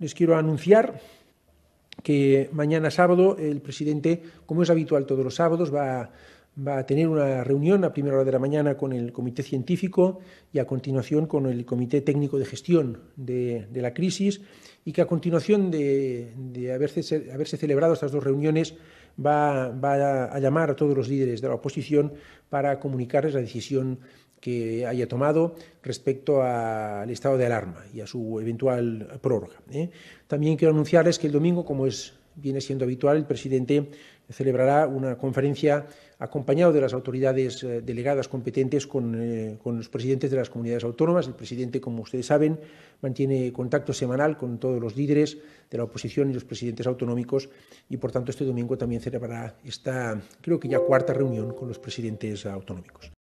les quiero anunciar que mañana sábado el presidente, como es habitual todos los sábados, va a va a tener una reunión a primera hora de la mañana con el comité científico y a continuación con el comité técnico de gestión de, la crisis y que a continuación de, haberse, celebrado estas dos reuniones va, a llamar a todos los líderes de la oposición para comunicarles la decisión que haya tomado respecto al estado de alarma y a su eventual prórroga. ¿eh? También quiero anunciarles que el domingo, como es viene siendo habitual, el presidente celebrará una conferencia acompañado de las autoridades eh, delegadas competentes con, eh, con, los presidentes de las comunidades autónomas. El presidente, como ustedes saben, mantiene contacto semanal con todos los líderes de la oposición y los presidentes autonómicos y, por tanto, este domingo también celebrará esta, creo que ya cuarta reunión con los presidentes autonómicos.